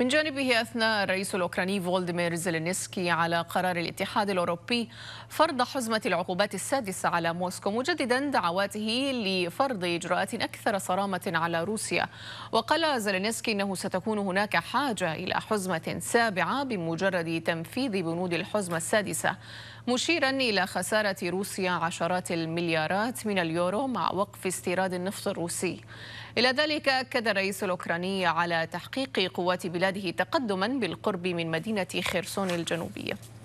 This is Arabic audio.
من جانبه أثنى الرئيس الأوكراني فولدمير زيلينسكي على قرار الاتحاد الأوروبي فرض حزمة العقوبات السادسة على موسكو مجددا دعواته لفرض إجراءات أكثر صرامة على روسيا وقال زيلينسكي أنه ستكون هناك حاجة إلى حزمة سابعة بمجرد تنفيذ بنود الحزمة السادسة مشيرا إلى خسارة روسيا عشرات المليارات من اليورو مع وقف استيراد النفط الروسي إلى ذلك أكد الرئيس الأوكراني على تحقيق قوات بلاد بلاده تقدما بالقرب من مدينة خرسون الجنوبية